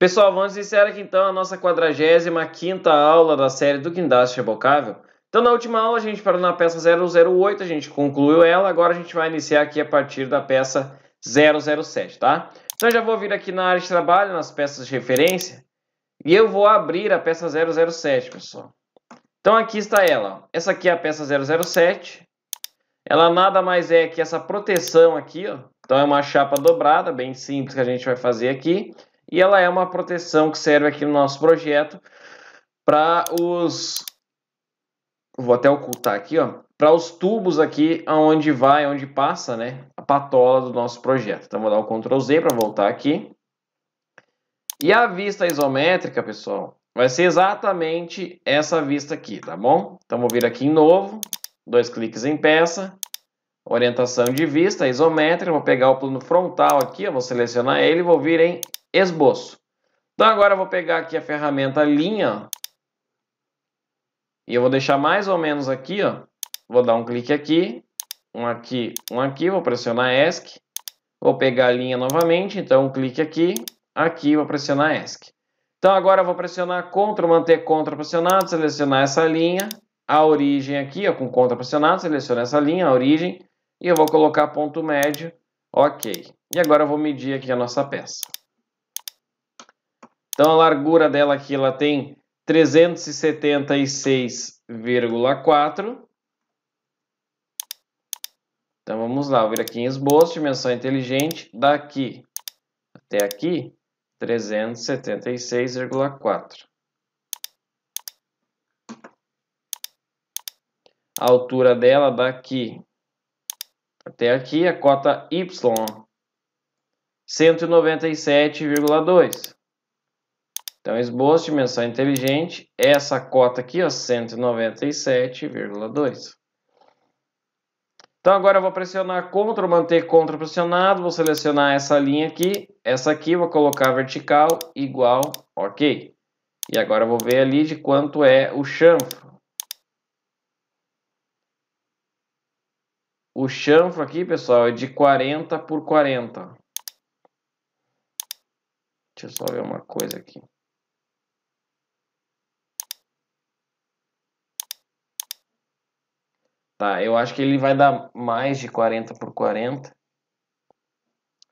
Pessoal, vamos iniciar aqui então a nossa 45ª aula da série do guindaste rebocável. Então, na última aula a gente parou na peça 008, a gente concluiu ela, agora a gente vai iniciar aqui a partir da peça 007, tá? Então, já vou vir aqui na área de trabalho, nas peças de referência, e eu vou abrir a peça 007, pessoal. Então, aqui está ela. Ó. Essa aqui é a peça 007. Ela nada mais é que essa proteção aqui, ó. Então, é uma chapa dobrada, bem simples, que a gente vai fazer aqui e ela é uma proteção que serve aqui no nosso projeto para os vou até ocultar aqui, ó, para os tubos aqui aonde vai, onde passa, né, a patola do nosso projeto. Então vou dar o Ctrl Z para voltar aqui. E a vista isométrica, pessoal, vai ser exatamente essa vista aqui, tá bom? Então vou vir aqui em novo, dois cliques em peça, orientação de vista isométrica, vou pegar o plano frontal aqui, ó, vou selecionar ele, vou vir em esboço. Então agora eu vou pegar aqui a ferramenta linha e eu vou deixar mais ou menos aqui, ó. Vou dar um clique aqui, um aqui, um aqui, vou pressionar ESC. Vou pegar a linha novamente, então um clique aqui, aqui, vou pressionar ESC. Então agora eu vou pressionar CTRL, manter CTRL pressionado, selecionar essa linha, a origem aqui, ó, com CTRL pressionado, selecionar essa linha, a origem, e eu vou colocar ponto médio, ok. E agora eu vou medir aqui a nossa peça. Então a largura dela aqui ela tem 376,4. Então vamos lá, vou vir aqui em esboço, dimensão inteligente, daqui até aqui, 376,4. A altura dela daqui até aqui, a é cota Y, 197,2. Então, esboço de dimensão inteligente é essa cota aqui, ó, 197,2. Então, agora eu vou pressionar CTRL, manter CTRL pressionado, vou selecionar essa linha aqui, essa aqui, vou colocar vertical, igual, ok. E agora eu vou ver ali de quanto é o chanfro. O chanfro aqui, pessoal, é de 40 por 40. Deixa eu só ver uma coisa aqui. Tá, eu acho que ele vai dar mais de 40 por 40.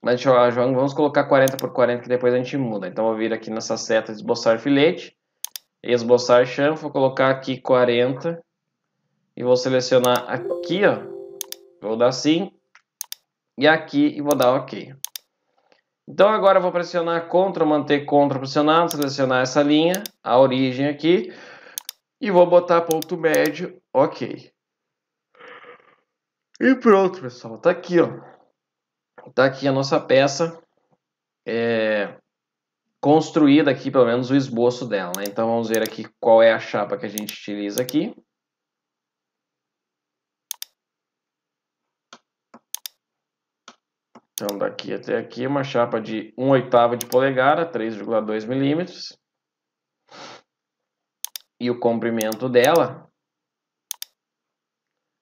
Mas deixa eu, João, vamos colocar 40 por 40 que depois a gente muda. Então vou vir aqui nessa seta esboçar filete, esboçar chanfo, vou colocar aqui 40 e vou selecionar aqui, ó. Vou dar sim. E aqui e vou dar OK. Então agora eu vou pressionar CTRL, manter CTRL pressionado, selecionar essa linha, a origem aqui, e vou botar ponto médio, ok. E pronto, pessoal, tá aqui, ó. Tá aqui a nossa peça é, construída aqui, pelo menos o esboço dela, né? Então vamos ver aqui qual é a chapa que a gente utiliza aqui. Então daqui até aqui uma chapa de 1 oitava de polegada, 3,2 milímetros. E o comprimento dela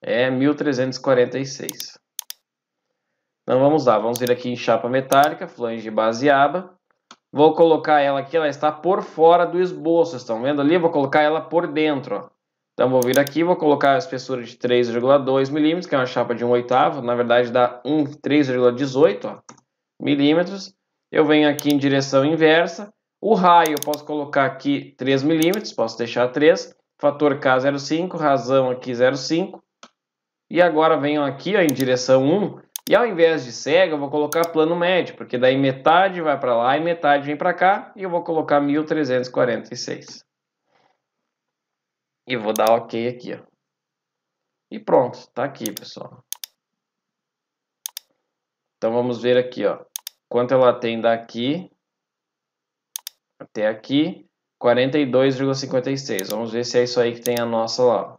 é 1346. Então vamos lá, vamos vir aqui em chapa metálica, flange base aba. Vou colocar ela aqui, ela está por fora do esboço, estão vendo ali? Vou colocar ela por dentro, ó. Então vou vir aqui, vou colocar a espessura de 3,2 milímetros, que é uma chapa de 1 oitavo, na verdade dá 3,18 milímetros. Eu venho aqui em direção inversa. O raio eu posso colocar aqui 3 milímetros, posso deixar 3. Fator K 0,5, razão aqui 0,5. E agora venho aqui ó, em direção 1, e ao invés de cega, eu vou colocar plano médio, porque daí metade vai para lá e metade vem para cá, e eu vou colocar 1346. E vou dar OK aqui, ó. E pronto, está aqui, pessoal. Então vamos ver aqui, ó. Quanto ela tem daqui até aqui? 42,56. Vamos ver se é isso aí que tem a nossa lá.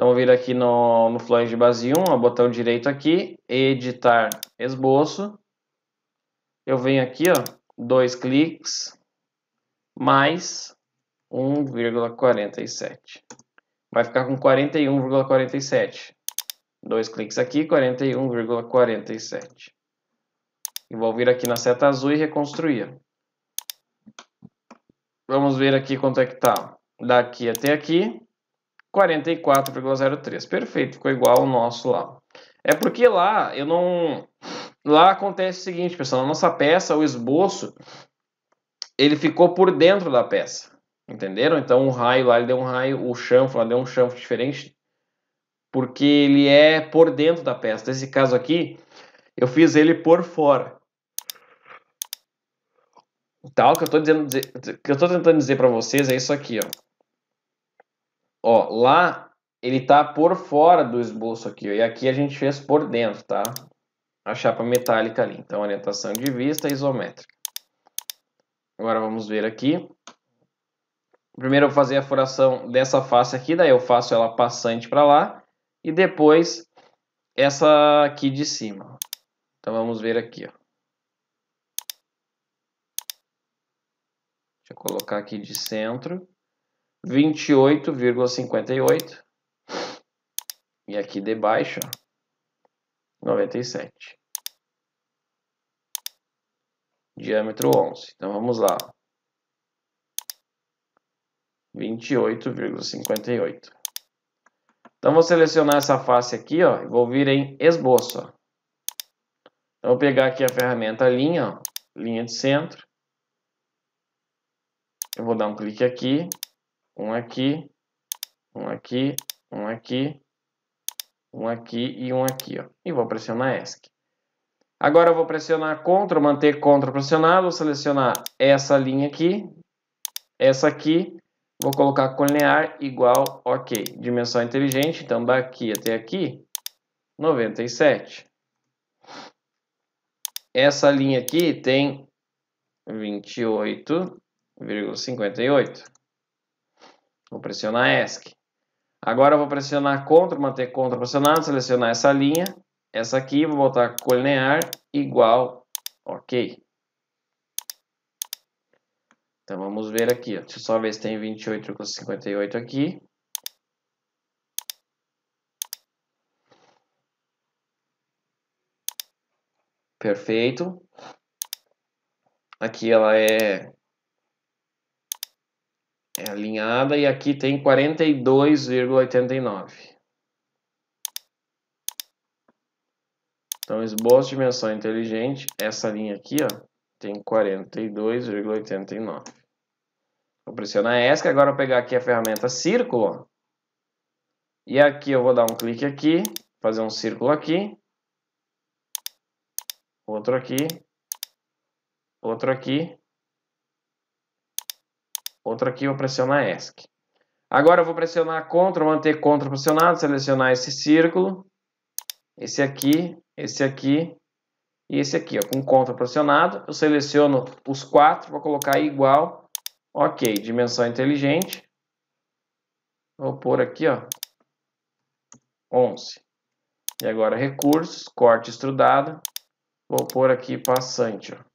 Então, vou vir aqui no, no Flange Base 1, botão direito aqui, editar esboço. Eu venho aqui, ó, dois cliques, mais 1,47. Vai ficar com 41,47. Dois cliques aqui, 41,47. E vou vir aqui na seta azul e reconstruir. Vamos ver aqui quanto é que tá. Daqui até aqui, 44,03. Perfeito, ficou igual o nosso lá. É porque lá eu não. Lá acontece o seguinte, pessoal: a nossa peça, o esboço, ele ficou por dentro da peça. Entenderam? Então o raio lá ele deu um raio, o chanfo lá deu um chanfo diferente, porque ele é por dentro da peça. Nesse caso aqui, eu fiz ele por fora. Tal tá, que eu estou dizendo, que eu tô tentando dizer para vocês é isso aqui, ó. Ó, lá ele tá por fora do esboço aqui, ó, e aqui a gente fez por dentro, tá? A chapa metálica ali. Então, orientação de vista isométrica. Agora vamos ver aqui. Primeiro eu vou fazer a furação dessa face aqui, daí eu faço ela passante para lá. E depois essa aqui de cima. Então vamos ver aqui. Ó. Deixa eu colocar aqui de centro. 28,58. E aqui debaixo, 97. Diâmetro 11. Então vamos lá. 28,58. Então vou selecionar essa face aqui, ó, e vou vir em esboço. Ó. Então vou pegar aqui a ferramenta linha, ó, linha de centro. Eu vou dar um clique aqui, um aqui, um aqui, um aqui, um aqui e um aqui, ó. E vou pressionar ESC. Agora eu vou pressionar CTRL, manter CTRL pressionado, vou selecionar essa linha aqui, essa aqui, vou colocar colinear igual OK. Dimensão inteligente, então daqui até aqui, 97. Essa linha aqui tem 28,58. Vou pressionar ESC. Agora eu vou pressionar CTRL, manter CTRL pressionado, selecionar essa linha, essa aqui, vou botar colinear igual OK. Então vamos ver aqui, ó. deixa eu só ver se tem 28,58 aqui. Perfeito. Aqui ela é é alinhada e aqui tem 42,89. Então, esboço de dimensão inteligente, essa linha aqui, ó, tem 42,89. Vou pressionar ESC, agora vou pegar aqui a ferramenta círculo, ó, e aqui eu vou dar um clique aqui, fazer um círculo aqui, outro aqui, outro aqui, Outro aqui eu vou pressionar ESC. Agora eu vou pressionar CTRL, manter CTRL pressionado, selecionar esse círculo, esse aqui, esse aqui e esse aqui. Ó, com CTRL pressionado, eu seleciono os quatro, vou colocar igual, ok, dimensão inteligente. Vou pôr aqui, ó, 11. E agora recursos, corte extrudado, vou pôr aqui passante, ó.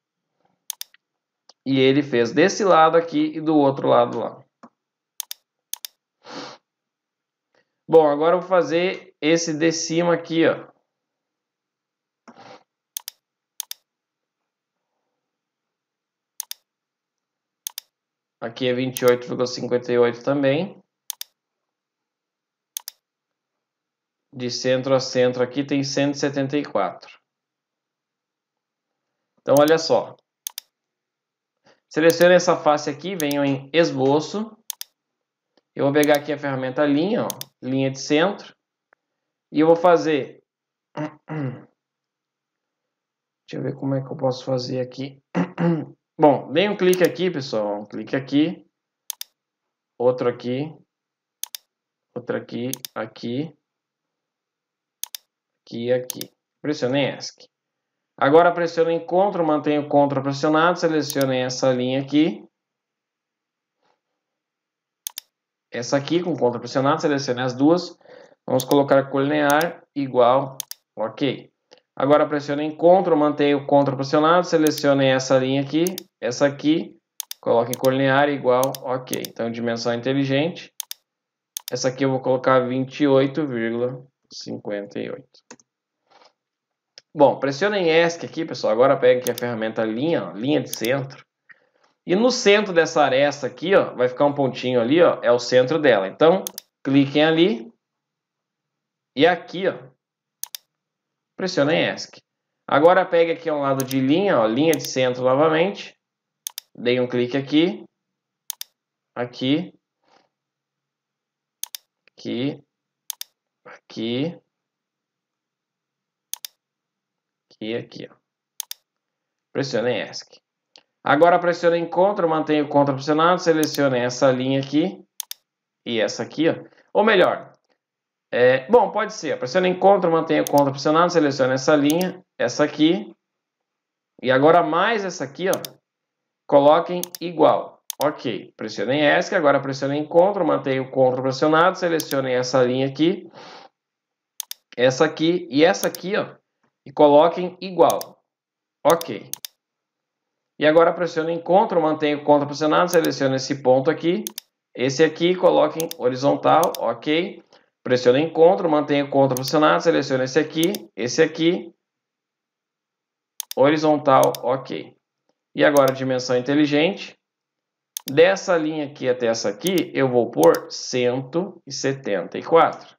E ele fez desse lado aqui e do outro lado lá. Bom, agora eu vou fazer esse de cima aqui, ó. Aqui é 28,58 também. De centro a centro aqui tem 174. Então, olha só. Selecione essa face aqui, venho em esboço. Eu vou pegar aqui a ferramenta linha, ó, linha de centro. E eu vou fazer... Deixa eu ver como é que eu posso fazer aqui. Bom, dei um clique aqui, pessoal. Um clique aqui. Outro aqui. Outro aqui. Aqui. Aqui e aqui. Pressionei ESC. Agora em CTRL, mantenho CTRL pressionado, selecionei essa linha aqui. Essa aqui com CTRL pressionado, selecionei as duas. Vamos colocar colinear igual, ok. Agora em CTRL, mantenho CTRL pressionado, selecionei essa linha aqui, essa aqui. em colinear igual, ok. Então dimensão inteligente. Essa aqui eu vou colocar 28,58. Bom, pressionem ESC aqui, pessoal. Agora pega aqui a ferramenta linha, ó, linha de centro. E no centro dessa aresta aqui, ó, vai ficar um pontinho ali, ó, é o centro dela. Então, cliquem ali. E aqui, ó, pressionem ESC. Agora pegue aqui um lado de linha, ó, linha de centro novamente. Dei um clique aqui. Aqui. Aqui. Aqui. e aqui, ó. Pressione em ESC. Agora pressione em CTRL, mantenha o CTRL pressionado, selecione essa linha aqui e essa aqui, ó. Ou melhor, é, bom, pode ser. Pressione em CTRL, mantenha o CTRL pressionado, selecione essa linha, essa aqui e agora mais essa aqui, ó. Coloquem igual. Ok, pressionem ESC, agora pressionem CTRL, mantenha o CTRL pressionado, selecionem essa linha aqui, essa aqui e essa aqui, ó e coloquem igual. Ok. E agora pressionem CTRL, mantenho CTRL pressionado, seleciono esse ponto aqui, esse aqui, coloquem horizontal, ok. Pressionem CTRL, mantenho CTRL pressionado, seleciono esse aqui, esse aqui, horizontal, ok. E agora dimensão inteligente. Dessa linha aqui até essa aqui, eu vou pôr 174.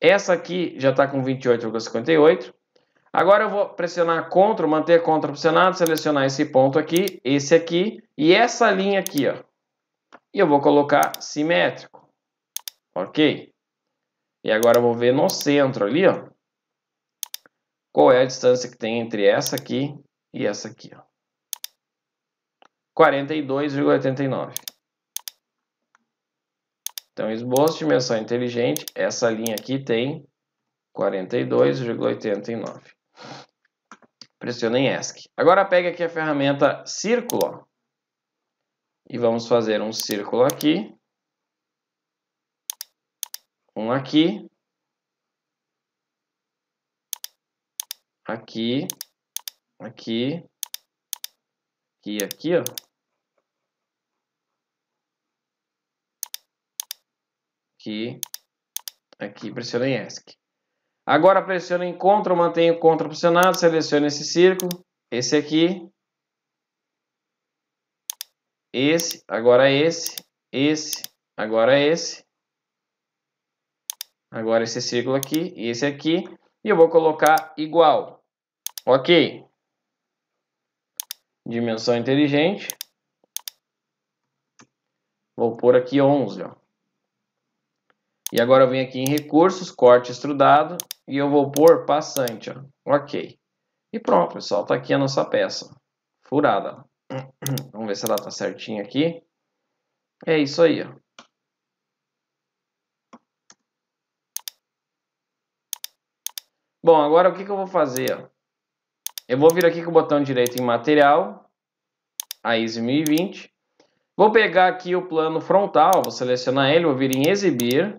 Essa aqui já está com 28,58. Agora eu vou pressionar CTRL, manter CTRL pressionado, selecionar esse ponto aqui, esse aqui e essa linha aqui, ó. E eu vou colocar simétrico. Ok. E agora eu vou ver no centro ali, ó. Qual é a distância que tem entre essa aqui e essa aqui, ó. 42,89. Então, esboço de dimensão inteligente, essa linha aqui tem 42,89. Pressiona em ESC. Agora pega aqui a ferramenta círculo. e vamos fazer um círculo aqui. Um aqui. Aqui. Aqui. E aqui, ó. que aqui pressiona em ESC. Agora pressiona em CTRL, mantenho o CTRL pressionado, selecione esse círculo, esse aqui, esse, agora esse, esse, agora esse, agora esse círculo aqui e esse aqui, e eu vou colocar igual. Ok. Dimensão inteligente. Vou pôr aqui 11, ó. E agora eu venho aqui em recursos, corte Extrudado e eu vou pôr passante, ó. ok. E pronto, pessoal, tá aqui a nossa peça, furada. Vamos ver se ela tá certinha aqui. É isso aí, ó. Bom, agora o que, que eu vou fazer, ó? Eu vou vir aqui com o botão direito em material, a ISO 1020. Vou pegar aqui o plano frontal, vou selecionar ele, vou vir em exibir.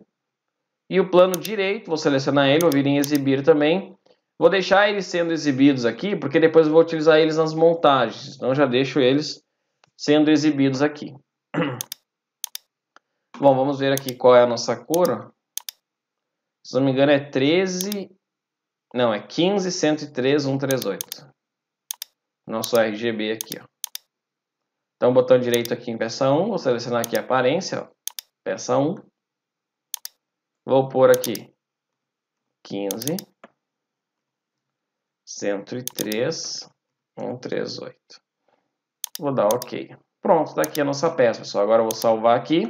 E o plano direito, vou selecionar ele, vou vir em exibir também. Vou deixar eles sendo exibidos aqui, porque depois eu vou utilizar eles nas montagens. Então já deixo eles sendo exibidos aqui. Bom, vamos ver aqui qual é a nossa cor. Se não me engano é 13... Não, é 15, Nosso RGB aqui, ó. Então, botão direito aqui em peça 1, vou selecionar aqui a aparência, ó, peça 1. Vou pôr aqui 15, 103, 138. Vou dar OK. Pronto, está aqui a nossa peça, pessoal. Agora eu vou salvar aqui.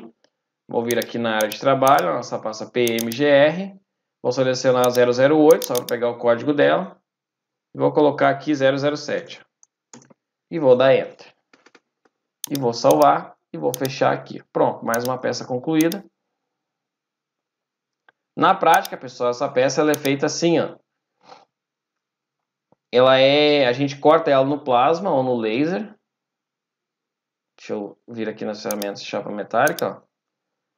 Vou vir aqui na área de trabalho, a nossa pasta PMGR. Vou selecionar 008, só para pegar o código dela. Vou colocar aqui 007. E vou dar Enter. E vou salvar e vou fechar aqui. Pronto, mais uma peça concluída. Na prática, pessoal, essa peça ela é feita assim, ó. Ela é, a gente corta ela no plasma ou no laser. Deixa eu vir aqui nas ferramentas de chapa metálica, ó.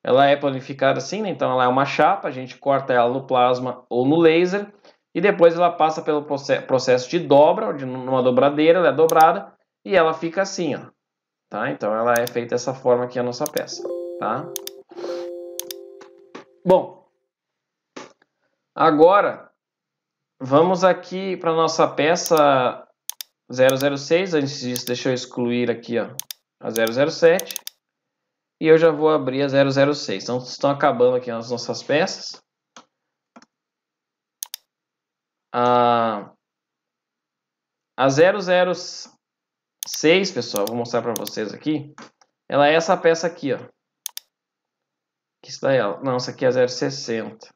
Ela é planificada assim, né? então ela é uma chapa, a gente corta ela no plasma ou no laser e depois ela passa pelo processo de dobra, de numa dobradeira, ela é dobrada e ela fica assim, ó. Tá? Então ela é feita dessa forma aqui a nossa peça, tá? Bom, Agora, vamos aqui para nossa peça 006. Antes disso, deixa eu excluir aqui ó, a 007. E eu já vou abrir a 006. Então, estão acabando aqui as nossas peças. A, a 006, pessoal, vou mostrar para vocês aqui. Ela é essa peça aqui, ó. Que está é ela. Não, essa aqui é a 060.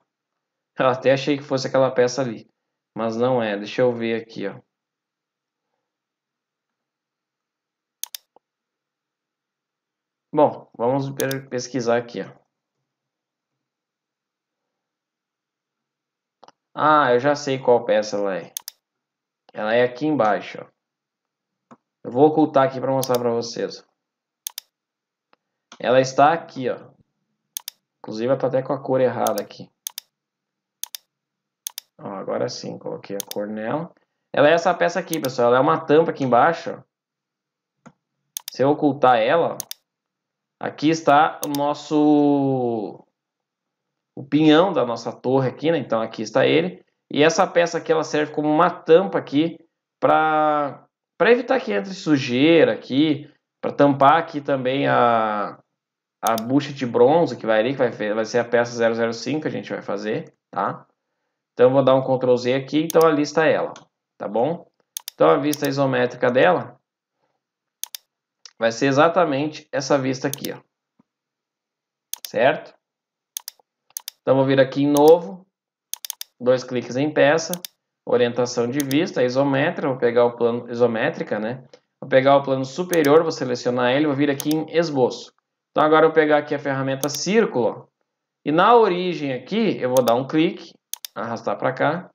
Eu até achei que fosse aquela peça ali, mas não é. Deixa eu ver aqui, ó. Bom, vamos pesquisar aqui, ó. Ah, eu já sei qual peça ela é. Ela é aqui embaixo, ó. Eu vou ocultar aqui para mostrar para vocês. Ela está aqui, ó. Inclusive, ela está até com a cor errada aqui. Ó, agora sim, coloquei a cor nela. Ela é essa peça aqui, pessoal. Ela é uma tampa aqui embaixo. Se eu ocultar ela, aqui está o nosso... O pinhão da nossa torre aqui, né? Então aqui está ele. E essa peça aqui, ela serve como uma tampa aqui para para evitar que entre sujeira aqui, para tampar aqui também a, a bucha de bronze que vai ali, que vai, vai ser a peça 005 que a gente vai fazer, tá? Então, vou dar um Ctrl Z aqui, então alista ela, tá bom? Então, a vista isométrica dela vai ser exatamente essa vista aqui, ó. Certo? Então, vou vir aqui em novo, dois cliques em peça, orientação de vista, isométrica, vou pegar o plano isométrica, né? Vou pegar o plano superior, vou selecionar ele, vou vir aqui em esboço. Então agora eu vou pegar aqui a ferramenta círculo, ó, e na origem aqui eu vou dar um clique arrastar para cá,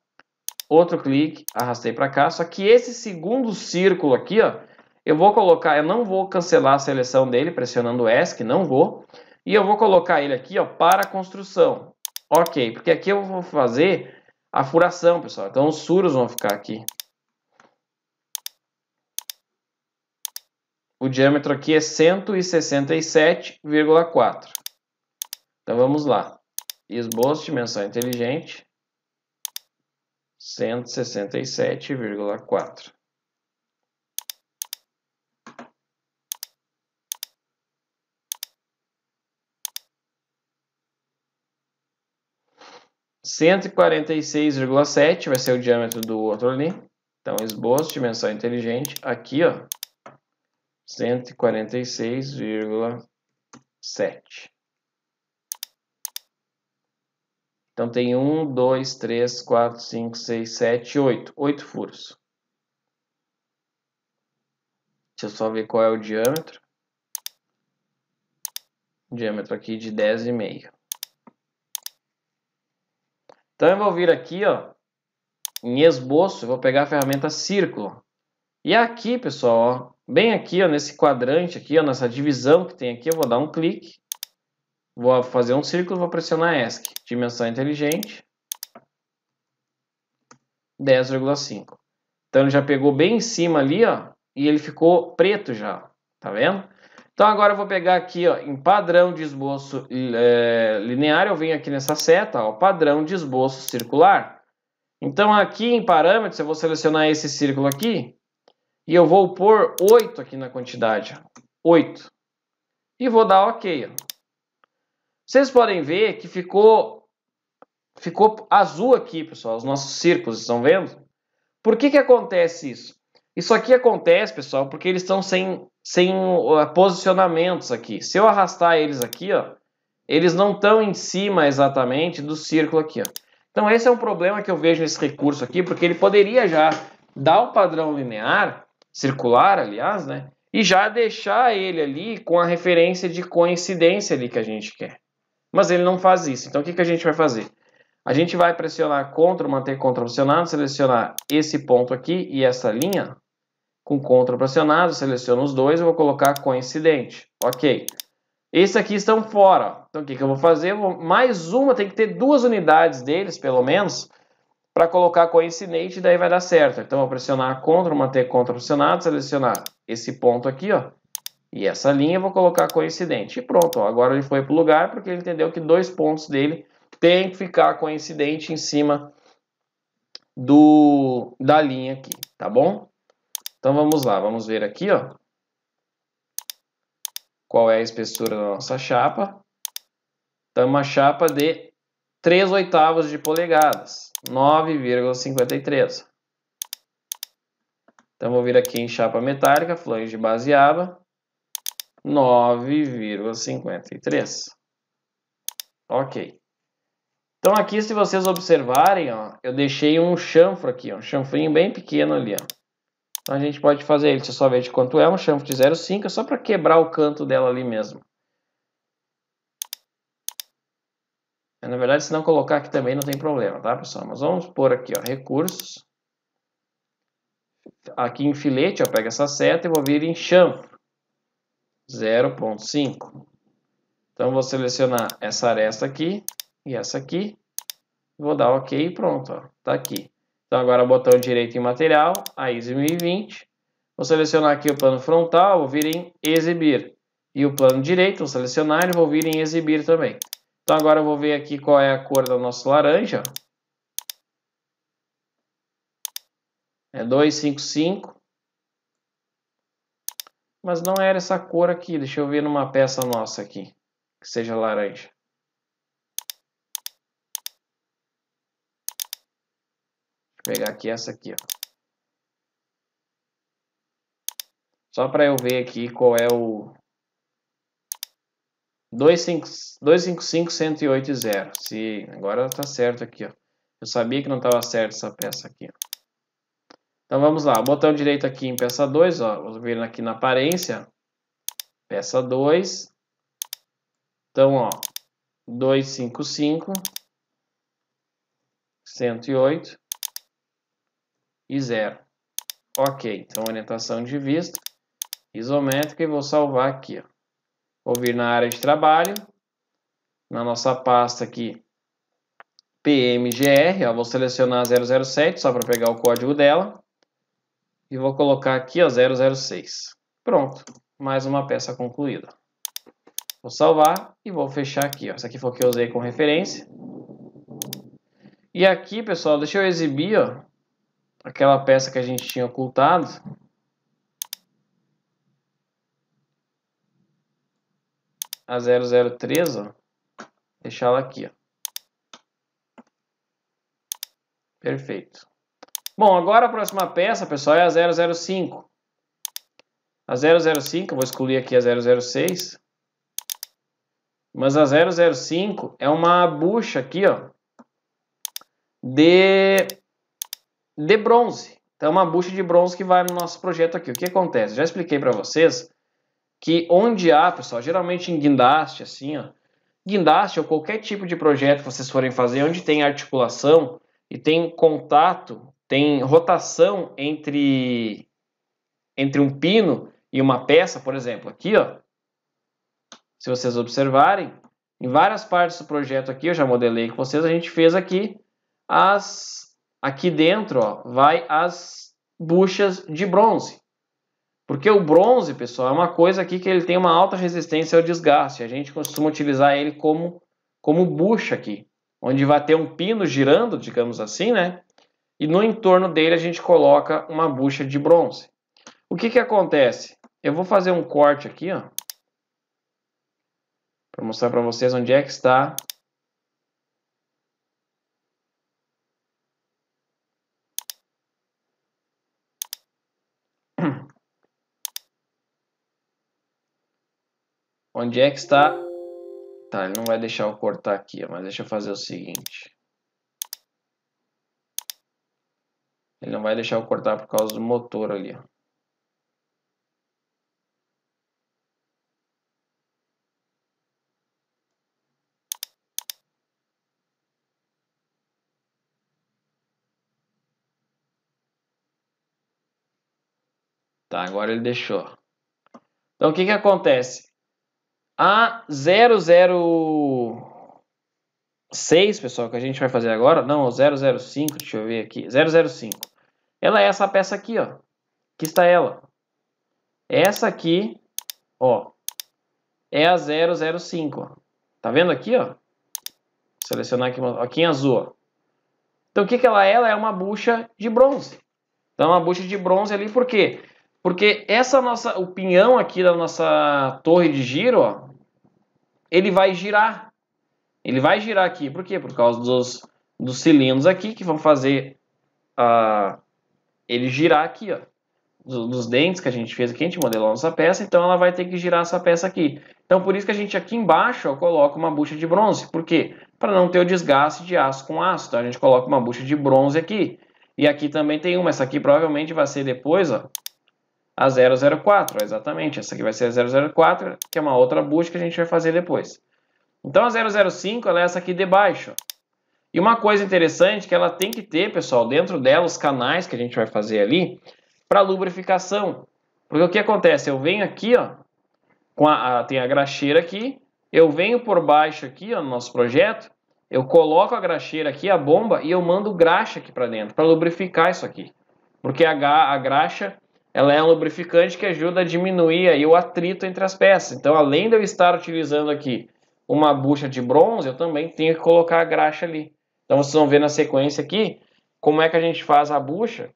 outro clique, arrastei para cá, só que esse segundo círculo aqui, ó, eu vou colocar, eu não vou cancelar a seleção dele pressionando S, que não vou, e eu vou colocar ele aqui, ó, para construção. Ok, porque aqui eu vou fazer a furação, pessoal. Então os furos vão ficar aqui. O diâmetro aqui é 167,4. Então vamos lá. Esboço, dimensão inteligente cento sessenta e sete vírgula quatro Cento e quarenta e seis vírgula sete vai ser o diâmetro do outro ali. Então, esboço, dimensão inteligente. Aqui, ó, cento e quarenta e seis vírgula sete Então tem um, dois, três, quatro, cinco, seis, sete, oito. Oito furos. Deixa eu só ver qual é o diâmetro. Diâmetro aqui de 10,5. Então eu vou vir aqui, ó, em esboço, vou pegar a ferramenta círculo. E aqui, pessoal, ó, bem aqui, ó, nesse quadrante aqui, ó, nessa divisão que tem aqui, eu vou dar um clique. Vou fazer um círculo, vou pressionar ESC. Dimensão inteligente. 10,5. Então ele já pegou bem em cima ali, ó. E ele ficou preto já. Tá vendo? Então agora eu vou pegar aqui, ó, em padrão de esboço é, linear, eu venho aqui nessa seta, ó, padrão de esboço circular. Então aqui em parâmetros, eu vou selecionar esse círculo aqui e eu vou pôr 8 aqui na quantidade, 8. E vou dar OK, ó. Vocês podem ver que ficou, ficou azul aqui, pessoal, os nossos círculos, estão vendo? Por que, que acontece isso? Isso aqui acontece, pessoal, porque eles estão sem, sem posicionamentos aqui. Se eu arrastar eles aqui, ó, eles não estão em cima exatamente do círculo aqui. Ó. Então esse é um problema que eu vejo nesse recurso aqui, porque ele poderia já dar o padrão linear, circular, aliás, né? E já deixar ele ali com a referência de coincidência ali que a gente quer. Mas ele não faz isso. Então o que, que a gente vai fazer? A gente vai pressionar CTRL, manter CTRL pressionado, selecionar esse ponto aqui e essa linha com CTRL pressionado, seleciono os dois e vou colocar coincidente. Ok. Esse aqui estão fora. Então o que, que eu vou fazer? Eu vou, mais uma, tem que ter duas unidades deles, pelo menos, para colocar coincidente, daí vai dar certo. Então eu vou pressionar CTRL, manter CTRL pressionado, selecionar esse ponto aqui, ó, e essa linha eu vou colocar coincidente. E pronto, ó, agora ele foi para o lugar porque ele entendeu que dois pontos dele tem que ficar coincidente em cima do da linha aqui, tá bom? Então vamos lá, vamos ver aqui, ó. Qual é a espessura da nossa chapa? Então, uma chapa de 3 oitavos de polegadas, 9,53. Então, vou vir aqui em chapa metálica, flange aba. 9,53. Ok. Então aqui, se vocês observarem, ó, eu deixei um chanfro aqui, ó, um chanfrinho bem pequeno ali. Ó. Então a gente pode fazer ele, deixa eu só ver de quanto é, um chanfro de 0,5, só para quebrar o canto dela ali mesmo. É, na verdade, se não colocar aqui também não tem problema, tá, pessoal? Mas vamos pôr aqui, ó, recursos. Aqui em filete, ó, pega essa seta e vou vir em chanfro. 0.5. Então, vou selecionar essa aresta aqui e essa aqui. Vou dar OK e pronto, está tá aqui. Então, agora botão direito em material, a ISO 1020. Vou selecionar aqui o plano frontal, vou vir em exibir. E o plano direito, vou selecionar e vou vir em exibir também. Então, agora eu vou ver aqui qual é a cor do nosso laranja. É 255. Mas não era essa cor aqui. Deixa eu ver numa peça nossa aqui. Que seja laranja. Vou pegar aqui essa aqui, ó. Só para eu ver aqui qual é o 255-108-0. agora tá certo aqui, ó. Eu sabia que não estava certo essa peça aqui, ó. Então vamos lá, botão direito aqui em peça 2, ó, vamos vir aqui na aparência, peça 2. Então, ó, 255, 108 e 0. Ok, então orientação de vista, isométrica e vou salvar aqui. Ó. Vou vir na área de trabalho, na nossa pasta aqui, PMGR, ó, vou selecionar 007 só para pegar o código dela e vou colocar aqui, ó, 006. Pronto, mais uma peça concluída. Vou salvar e vou fechar aqui, ó. Essa aqui foi o que eu usei como referência. E aqui, pessoal, deixa eu exibir, ó, aquela peça que a gente tinha ocultado. A 003, ó. Deixar ela aqui, ó. Perfeito. Bom, agora a próxima peça, pessoal, é a 005. A 005, vou excluir aqui a 006. Mas a 005 é uma bucha aqui, ó, de, de bronze. Então, é uma bucha de bronze que vai no nosso projeto aqui. O que acontece? Já expliquei para vocês que onde há, pessoal, geralmente em guindaste, assim, ó, guindaste ou qualquer tipo de projeto que vocês forem fazer, onde tem articulação e tem contato tem rotação entre entre um pino e uma peça, por exemplo, aqui, ó. Se vocês observarem, em várias partes do projeto aqui, eu já modelei com vocês, a gente fez aqui as aqui dentro, ó, vai as buchas de bronze. Porque o bronze, pessoal, é uma coisa aqui que ele tem uma alta resistência ao desgaste. A gente costuma utilizar ele como como bucha aqui, onde vai ter um pino girando, digamos assim, né? e no entorno dele a gente coloca uma bucha de bronze. O que, que acontece? Eu vou fazer um corte aqui, ó, para mostrar para vocês onde é que está Onde é que está? Tá, ele não vai deixar eu cortar aqui, mas deixa eu fazer o seguinte. Ele não vai deixar eu cortar por causa do motor ali, ó. Tá, agora ele deixou. Então o que que acontece? A 006, pessoal, que a gente vai fazer agora, não, 005, deixa eu ver aqui, 005 ela é essa peça aqui, ó. Que está ela. Essa aqui, ó, é a 005. Ó. Tá vendo aqui, ó? Vou selecionar aqui, aqui em azul, ó. Então, o que, que ela é? Ela é uma bucha de bronze. Então, é uma bucha de bronze ali, por quê? Porque essa nossa, o pinhão aqui da nossa torre de giro, ó, ele vai girar. Ele vai girar aqui, por quê? Por causa dos, dos cilindros aqui que vão fazer a, ele girar aqui, ó. Dos dentes que a gente fez aqui, a gente modelou a nossa peça, então ela vai ter que girar essa peça aqui. Então, por isso que a gente aqui embaixo ó, coloca uma bucha de bronze. Por quê? Para não ter o desgaste de aço com aço. Então, a gente coloca uma bucha de bronze aqui. E aqui também tem uma. Essa aqui provavelmente vai ser depois, ó, a 004, exatamente. Essa aqui vai ser a 004, que é uma outra bucha que a gente vai fazer depois. Então a 005 ela é essa aqui de baixo. E uma coisa interessante que ela tem que ter, pessoal, dentro dela os canais que a gente vai fazer ali para lubrificação. Porque o que acontece? Eu venho aqui, ó, com a, a, tem a graxeira aqui, eu venho por baixo aqui, ó, no nosso projeto, eu coloco a graxeira aqui, a bomba, e eu mando graxa aqui para dentro, para lubrificar isso aqui. Porque a, a graxa, ela é um lubrificante que ajuda a diminuir aí o atrito entre as peças. Então, além de eu estar utilizando aqui uma bucha de bronze, eu também tenho que colocar a graxa ali. Então vocês vão ver na sequência aqui como é que a gente faz a bucha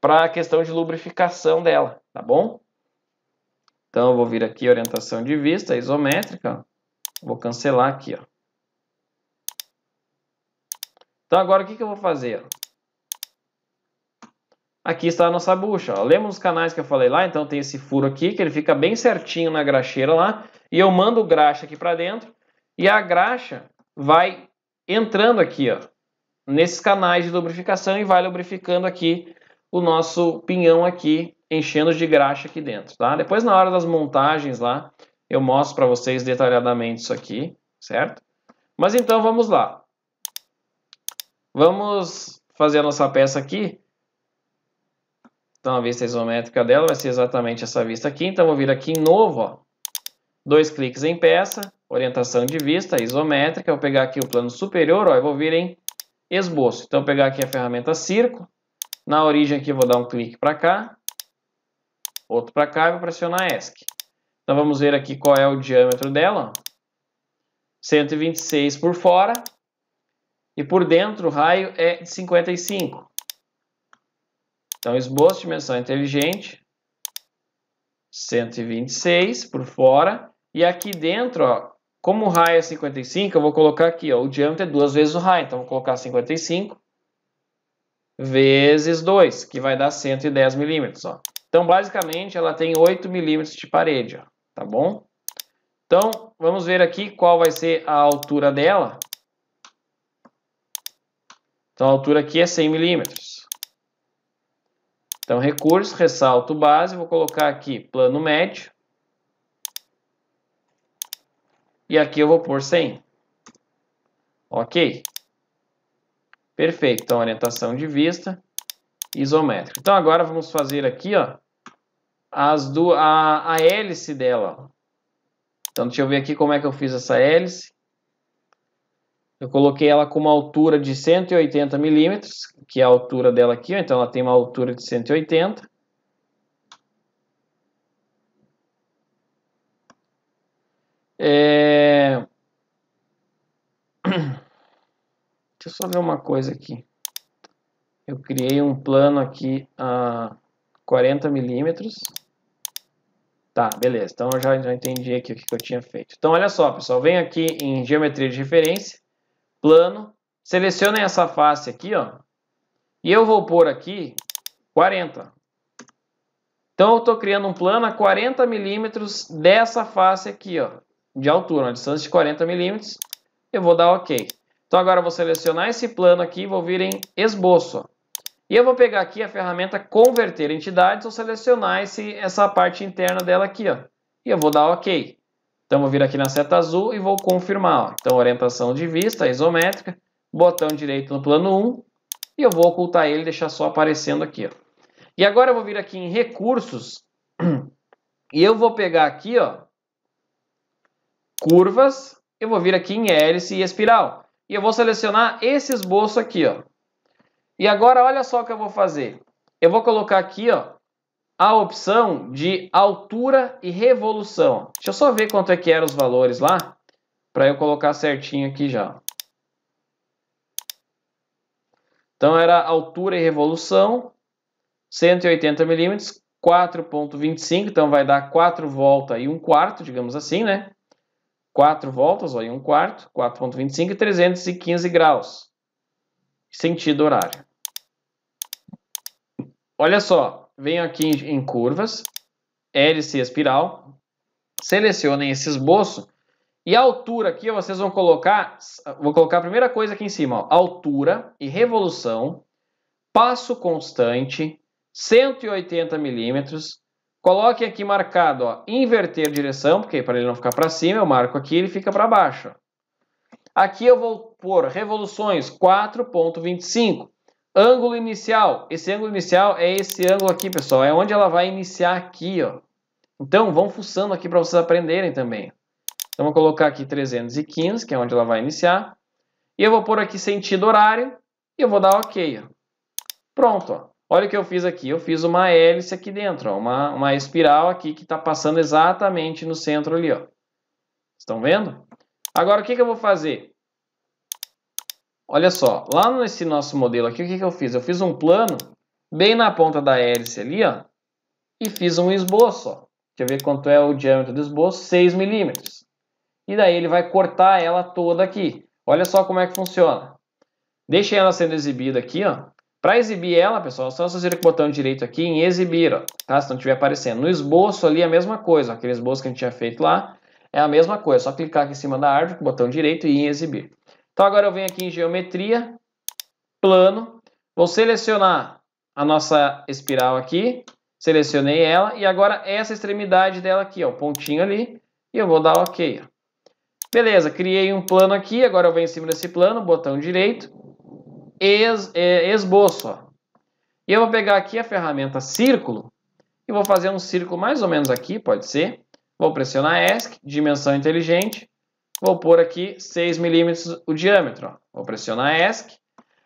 para a questão de lubrificação dela, tá bom? Então eu vou vir aqui orientação de vista isométrica, vou cancelar aqui, ó. Então agora o que, que eu vou fazer? Aqui está a nossa bucha. Ó. Lembra dos canais que eu falei lá? Então tem esse furo aqui, que ele fica bem certinho na graxeira lá. E eu mando o graxa aqui para dentro. E a graxa vai entrando aqui, ó, nesses canais de lubrificação e vai lubrificando aqui o nosso pinhão aqui, enchendo de graxa aqui dentro, tá? Depois na hora das montagens lá, eu mostro para vocês detalhadamente isso aqui, certo? Mas então vamos lá. Vamos fazer a nossa peça aqui. Então a vista isométrica dela vai ser exatamente essa vista aqui. Então vou vir aqui em novo, ó. Dois cliques em peça, orientação de vista isométrica, eu vou pegar aqui o plano superior, ó, eu vou vir em esboço. Então, eu vou pegar aqui a ferramenta círculo, na origem aqui eu vou dar um clique para cá, outro para cá e vou pressionar ESC. Então, vamos ver aqui qual é o diâmetro dela. 126 por fora e por dentro o raio é de 55. Então, esboço de dimensão inteligente, 126 por fora. E aqui dentro, ó, como o raio é 55, eu vou colocar aqui, ó, o diâmetro é duas vezes o raio, então vou colocar 55 vezes 2, que vai dar 110 milímetros. Então, basicamente, ela tem 8 milímetros de parede, ó, tá bom? Então, vamos ver aqui qual vai ser a altura dela. Então, a altura aqui é 100 milímetros. Então, recurso, ressalto base, vou colocar aqui plano médio. E aqui eu vou pôr 100. Ok. Perfeito. Então, orientação de vista isométrica. Então, agora vamos fazer aqui, ó, as do, a, a hélice dela. Então, deixa eu ver aqui como é que eu fiz essa hélice. Eu coloquei ela com uma altura de 180 milímetros, que é a altura dela aqui, ó, então ela tem uma altura de 180. É... Deixa eu só ver uma coisa aqui. Eu criei um plano aqui a 40 milímetros. Tá, beleza. Então eu já, já entendi aqui o que eu tinha feito. Então olha só, pessoal. Vem aqui em geometria de referência, plano. Selecionem essa face aqui, ó. E eu vou pôr aqui 40. Então eu estou criando um plano a 40 milímetros dessa face aqui, ó de altura, uma distância de 40 milímetros, eu vou dar OK. Então agora eu vou selecionar esse plano aqui, vou vir em esboço. E eu vou pegar aqui a ferramenta converter entidades, vou selecionar esse, essa parte interna dela aqui, ó. E eu vou dar OK. Então vou vir aqui na seta azul e vou confirmar, ó. Então orientação de vista, isométrica, botão direito no plano 1, e eu vou ocultar ele, deixar só aparecendo aqui, ó. E agora eu vou vir aqui em recursos, e eu vou pegar aqui, ó, curvas, eu vou vir aqui em hélice e espiral. E eu vou selecionar esse esboço aqui, ó. E agora olha só o que eu vou fazer. Eu vou colocar aqui, ó, a opção de altura e revolução. Deixa eu só ver quanto é que eram os valores lá, para eu colocar certinho aqui já. Então era altura e revolução, 180 milímetros, 4.25, então vai dar 4 voltas e 1 quarto, digamos assim, né? 4 voltas, ó, e 1 um quarto, 4.25 e 315 graus. Sentido horário. Olha só, venho aqui em, em curvas, hélice espiral, selecionem esse esboço e a altura aqui vocês vão colocar, vou colocar a primeira coisa aqui em cima, ó, altura e revolução, passo constante, 180 milímetros, Coloque aqui marcado, ó, inverter direção, porque para ele não ficar para cima, eu marco aqui, ele fica para baixo. Aqui eu vou pôr revoluções 4.25. Ângulo inicial. Esse ângulo inicial é esse ângulo aqui, pessoal. É onde ela vai iniciar aqui, ó. Então, vão fuçando aqui para vocês aprenderem também. Então, vou colocar aqui 315, que é onde ela vai iniciar. E eu vou pôr aqui sentido horário. E eu vou dar OK, ó. Pronto, ó. Olha o que eu fiz aqui, eu fiz uma hélice aqui dentro, ó, uma, uma espiral aqui que está passando exatamente no centro ali. Ó. Estão vendo? Agora, o que, que eu vou fazer? Olha só, lá nesse nosso modelo aqui, o que, que eu fiz? Eu fiz um plano bem na ponta da hélice ali, ó, e fiz um esboço. Ó. Deixa eu ver quanto é o diâmetro do esboço, 6 milímetros. E daí ele vai cortar ela toda aqui. Olha só como é que funciona. Deixei ela sendo exibida aqui, ó. Para exibir ela, pessoal, é só vocês irem com o botão direito aqui em exibir, ó, tá? Se não estiver aparecendo. No esboço ali é a mesma coisa, ó, aquele esboço que a gente tinha feito lá é a mesma coisa. É só clicar aqui em cima da árvore com o botão direito e em exibir. Então agora eu venho aqui em geometria, plano, vou selecionar a nossa espiral aqui, selecionei ela e agora essa extremidade dela aqui, ó, o pontinho ali, e eu vou dar OK. Ó. Beleza, criei um plano aqui, agora eu venho em cima desse plano, botão direito, es, é, esboço. E eu vou pegar aqui a ferramenta círculo e vou fazer um círculo mais ou menos aqui, pode ser. Vou pressionar ESC, dimensão inteligente. Vou pôr aqui 6 milímetros o diâmetro. Ó. Vou pressionar ESC.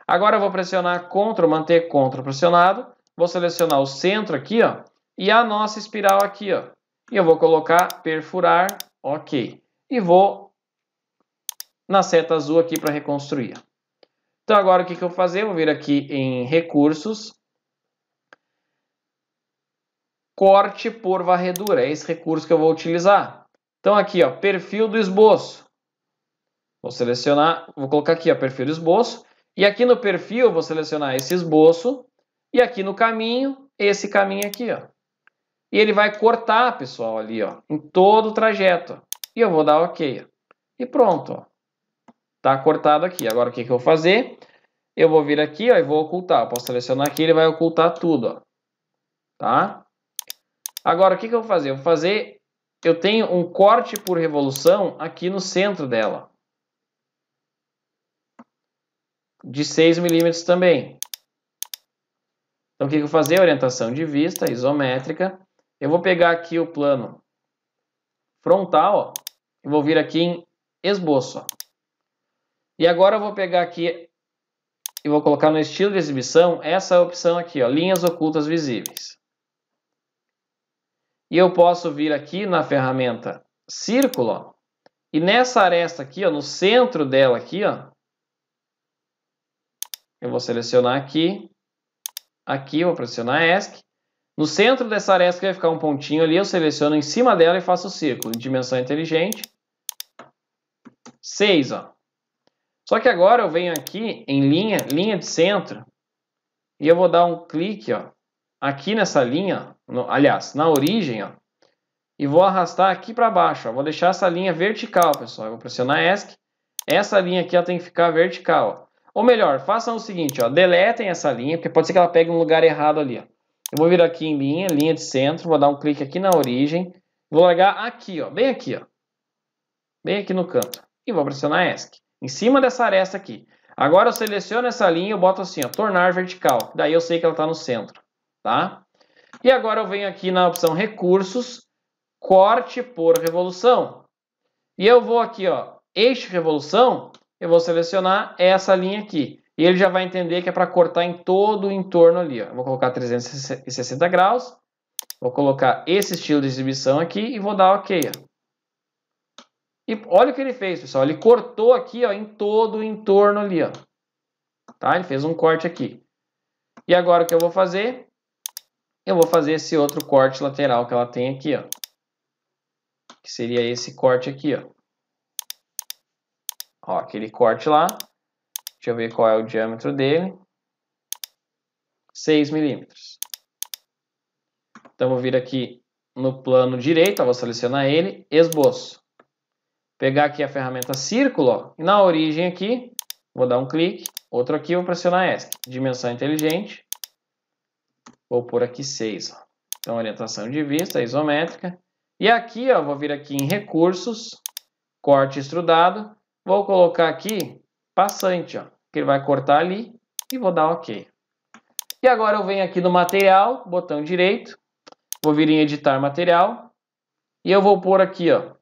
Agora eu vou pressionar CTRL, manter CTRL pressionado. Vou selecionar o centro aqui, ó, e a nossa espiral aqui, ó. E eu vou colocar perfurar, ok. E vou na seta azul aqui para reconstruir. Então agora o que, que eu vou fazer? Eu vou vir aqui em recursos, corte por varredura, é esse recurso que eu vou utilizar. Então aqui, ó, perfil do esboço. Vou selecionar, vou colocar aqui, ó, perfil do esboço. E aqui no perfil, vou selecionar esse esboço. E aqui no caminho, esse caminho aqui, ó. E ele vai cortar, pessoal, ali, ó, em todo o trajeto. E eu vou dar OK. E pronto, ó. Tá cortado aqui. Agora o que, que eu vou fazer? Eu vou vir aqui ó, e vou ocultar. Eu posso selecionar aqui, ele vai ocultar tudo. Ó. Tá? Agora o que, que eu vou fazer? Eu vou fazer... Eu tenho um corte por revolução aqui no centro dela. De 6 milímetros também. Então o que, que eu vou fazer? Orientação de vista, isométrica. Eu vou pegar aqui o plano frontal ó, e vou vir aqui em esboço. Ó. E agora eu vou pegar aqui e vou colocar no estilo de exibição essa opção aqui, ó, linhas ocultas visíveis. E eu posso vir aqui na ferramenta círculo, ó, e nessa aresta aqui, ó, no centro dela aqui, ó, eu vou selecionar aqui, aqui, vou pressionar ESC. No centro dessa aresta que vai ficar um pontinho ali, eu seleciono em cima dela e faço o círculo, dimensão inteligente. 6, ó. Só que agora eu venho aqui em linha, linha de centro, e eu vou dar um clique, ó, aqui nessa linha, no, aliás, na origem, ó, e vou arrastar aqui para baixo. Ó. Vou deixar essa linha vertical, pessoal. Eu vou pressionar ESC. Essa linha aqui ó, tem que ficar vertical. Ó. Ou melhor, façam o seguinte, ó, deletem essa linha, porque pode ser que ela pegue um lugar errado ali. Ó. Eu vou vir aqui em linha, linha de centro, vou dar um clique aqui na origem, vou largar aqui, ó, bem aqui, ó, bem aqui no canto, e vou pressionar ESC em cima dessa aresta aqui. Agora eu seleciono essa linha e eu boto assim, ó, tornar vertical. Daí eu sei que ela está no centro, tá? E agora eu venho aqui na opção recursos, corte por revolução. E eu vou aqui, ó, eixo revolução, eu vou selecionar essa linha aqui. E ele já vai entender que é para cortar em todo o entorno ali, ó. Eu vou colocar 360 graus, vou colocar esse estilo de exibição aqui e vou dar OK, ó. E olha o que ele fez, pessoal. Ele cortou aqui ó, em todo o entorno ali. Ó. Tá? Ele fez um corte aqui. E agora o que eu vou fazer? Eu vou fazer esse outro corte lateral que ela tem aqui. Ó. Que seria esse corte aqui. Ó. Ó, aquele corte lá. Deixa eu ver qual é o diâmetro dele. 6 milímetros. Então, vou vir aqui no plano direito, ó, vou selecionar ele, esboço pegar aqui a ferramenta círculo, ó, e na origem aqui, vou dar um clique, outro aqui, vou pressionar ESC, dimensão inteligente, vou por aqui 6, ó. então orientação de vista, isométrica, e aqui, ó, vou vir aqui em recursos, corte extrudado, vou colocar aqui passante, ó, que ele vai cortar ali, e vou dar OK. E agora eu venho aqui no material, botão direito, vou vir em editar material, e eu vou pôr aqui, ó,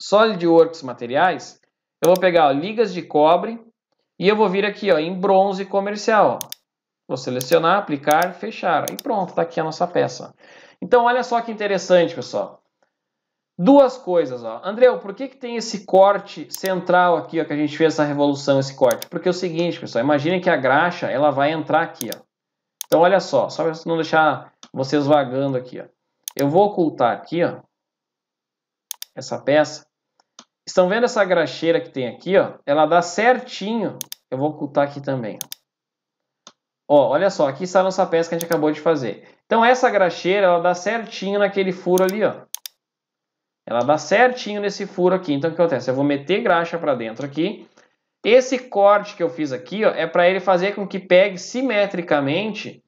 SolidWorks Materiais, eu vou pegar ó, ligas de cobre e eu vou vir aqui ó, em bronze comercial. Ó. Vou selecionar, aplicar, fechar. E pronto, está aqui a nossa peça. Então, olha só que interessante, pessoal. Duas coisas, ó. Andreu, por que, que tem esse corte central aqui, ó, que a gente fez essa revolução, esse corte? Porque é o seguinte, pessoal, Imagina que a graxa, ela vai entrar aqui, ó. Então, olha só, só para não deixar vocês vagando aqui, ó. Eu vou ocultar aqui, ó, essa peça, Estão vendo essa graxeira que tem aqui, ó? Ela dá certinho. Eu vou ocultar aqui também. Ó, olha só, aqui está a nossa peça que a gente acabou de fazer. Então essa graxeira, ela dá certinho naquele furo ali, ó. Ela dá certinho nesse furo aqui. Então o que acontece? Eu vou meter graxa para dentro aqui. Esse corte que eu fiz aqui, ó, é para ele fazer com que pegue simetricamente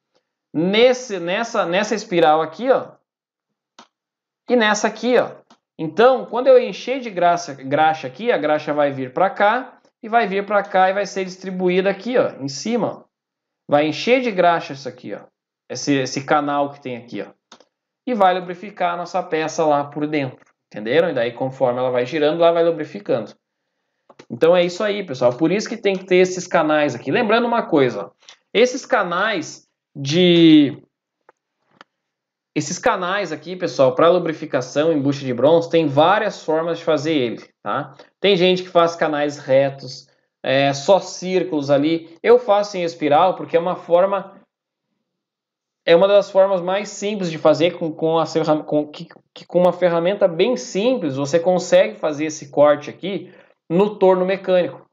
nesse, nessa, nessa espiral aqui, ó. E nessa aqui, ó. Então, quando eu encher de graça, graxa aqui, a graxa vai vir para cá e vai vir para cá e vai ser distribuída aqui, ó, em cima. Ó. Vai encher de graxa isso aqui, ó. Esse, esse canal que tem aqui, ó. E vai lubrificar a nossa peça lá por dentro, entenderam? E daí, conforme ela vai girando, lá vai lubrificando. Então é isso aí, pessoal. Por isso que tem que ter esses canais aqui. Lembrando uma coisa, ó. esses canais de esses canais aqui, pessoal, para lubrificação em bucha de bronze, tem várias formas de fazer ele, tá? Tem gente que faz canais retos, é, só círculos ali. Eu faço em espiral porque é uma forma... É uma das formas mais simples de fazer com, com, a, com, que, com uma ferramenta bem simples. Você consegue fazer esse corte aqui no torno mecânico.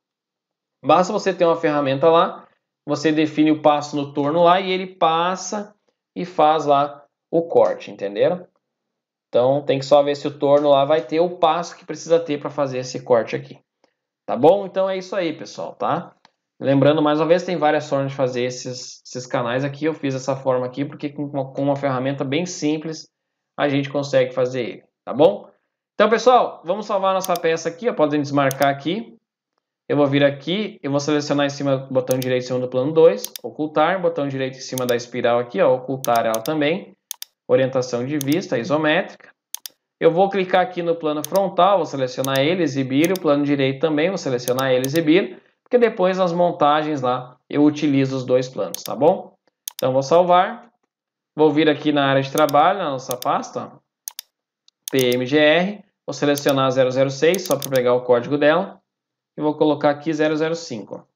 Basta você ter uma ferramenta lá, você define o passo no torno lá e ele passa e faz lá o corte, entenderam? Então tem que só ver se o torno lá vai ter o passo que precisa ter para fazer esse corte aqui. Tá bom? Então é isso aí, pessoal, tá? Lembrando, mais uma vez, tem várias formas de fazer esses, esses canais aqui. Eu fiz essa forma aqui porque com uma, com uma ferramenta bem simples a gente consegue fazer ele, tá bom? Então, pessoal, vamos salvar nossa peça aqui. podem desmarcar aqui. Eu vou vir aqui, eu vou selecionar em cima do botão direito em cima do plano 2, ocultar, botão direito em cima da espiral aqui, ó, ocultar ela também orientação de vista isométrica. Eu vou clicar aqui no plano frontal, vou selecionar ele, exibir, o plano direito também, vou selecionar ele, exibir, porque depois nas montagens lá eu utilizo os dois planos, tá bom? Então vou salvar, vou vir aqui na área de trabalho, na nossa pasta, PMGR, vou selecionar 006 só para pegar o código dela e vou colocar aqui 005.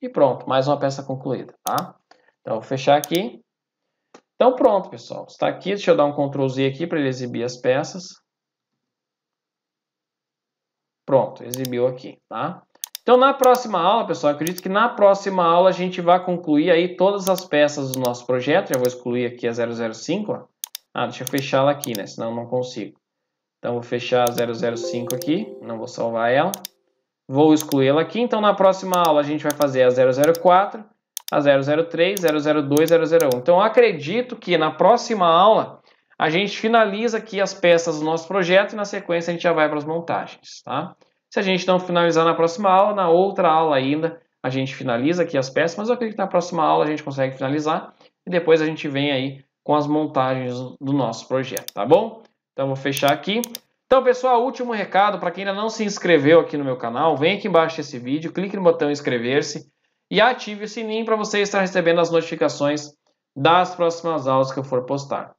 E pronto, mais uma peça concluída, tá? Então vou fechar aqui. Então pronto, pessoal. Está aqui, deixa eu dar um Ctrl Z aqui para ele exibir as peças. Pronto, exibiu aqui, tá? Então na próxima aula, pessoal, acredito que na próxima aula a gente vai concluir aí todas as peças do nosso projeto. Já vou excluir aqui a 005, ó. Ah, deixa eu fechá-la aqui, né? Senão eu não consigo. Então vou fechar a 005 aqui, não vou salvar ela. Vou excluí-la aqui. Então na próxima aula a gente vai fazer a 004 a 003, 002, 001. Então acredito que na próxima aula a gente finaliza aqui as peças do nosso projeto e na sequência a gente já vai para as montagens, tá? Se a gente não finalizar na próxima aula, na outra aula ainda a gente finaliza aqui as peças, mas eu acredito que na próxima aula a gente consegue finalizar e depois a gente vem aí com as montagens do nosso projeto, tá bom? Então vou fechar aqui. Então, pessoal, último recado para quem ainda não se inscreveu aqui no meu canal, vem aqui embaixo desse vídeo, clique no botão inscrever-se e ative o sininho para você estar recebendo as notificações das próximas aulas que eu for postar.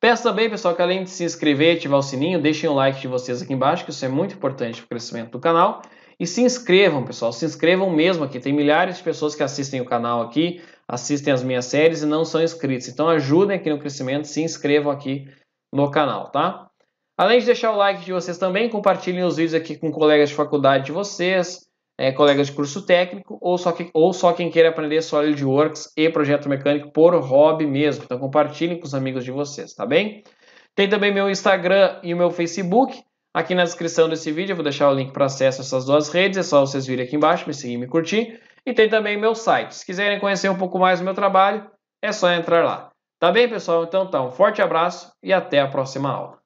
Peço também, pessoal, que além de se inscrever e ativar o sininho, deixem o like de vocês aqui embaixo, que isso é muito importante para o crescimento do canal. E se inscrevam, pessoal, se inscrevam mesmo aqui. Tem milhares de pessoas que assistem o canal aqui, assistem as minhas séries e não são inscritos. Então ajudem aqui no crescimento, se inscrevam aqui no canal, tá? Além de deixar o like de vocês também, compartilhem os vídeos aqui com colegas de faculdade de vocês, é, colegas de curso técnico ou só, que, ou só quem queira aprender SolidWorks e projeto mecânico por hobby mesmo. Então compartilhem com os amigos de vocês, tá bem? Tem também meu Instagram e o meu Facebook. Aqui na descrição desse vídeo eu vou deixar o link para acesso a essas duas redes, é só vocês virem aqui embaixo, me seguir e me curtir. E tem também meu site. Se quiserem conhecer um pouco mais do meu trabalho, é só entrar lá. Tá bem, pessoal? Então tá, um forte abraço e até a próxima aula.